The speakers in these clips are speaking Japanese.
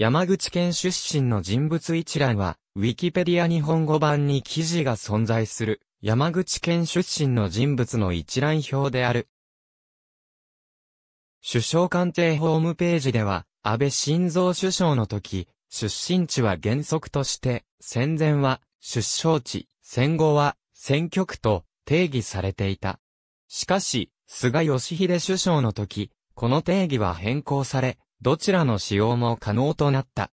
山口県出身の人物一覧は、ウィキペディア日本語版に記事が存在する、山口県出身の人物の一覧表である。首相官邸ホームページでは、安倍晋三首相の時、出身地は原則として、戦前は出生地、戦後は選挙区と定義されていた。しかし、菅義偉首相の時、この定義は変更され、どちらの使用も可能となった。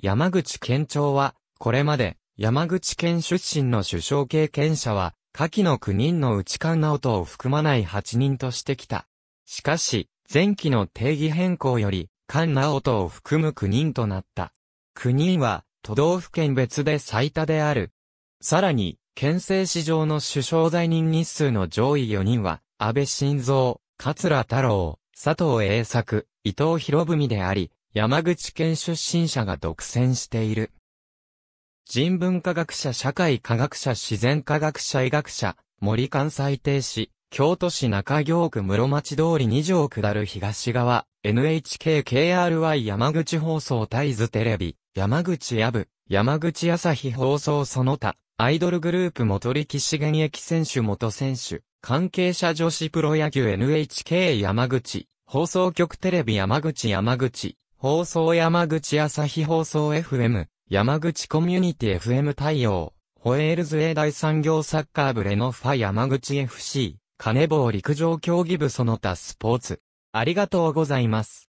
山口県庁は、これまで、山口県出身の首相経験者は、下記の9人の内川直人を含まない8人としてきた。しかし、前期の定義変更より、菅直人を含む9人となった。9人は、都道府県別で最多である。さらに、県政史上の首相在任日数の上位4人は、安倍晋三、桂太郎、佐藤栄作、伊藤博文であり、山口県出身者が独占している。人文科学者社会科学者自然科学者医学者、森関西亭市、京都市中京区室町通り二条下る東側、NHKKRY 山口放送大図テレビ、山口やぶ、山口朝日放送その他、アイドルグループ元力士現役選手元選手、関係者女子プロ野球 NHK 山口、放送局テレビ山口山口、放送山口朝日放送 FM、山口コミュニティ FM 対応、ホエールズ A 大産業サッカー部レノファ山口 FC、金棒陸上競技部その他スポーツ。ありがとうございます。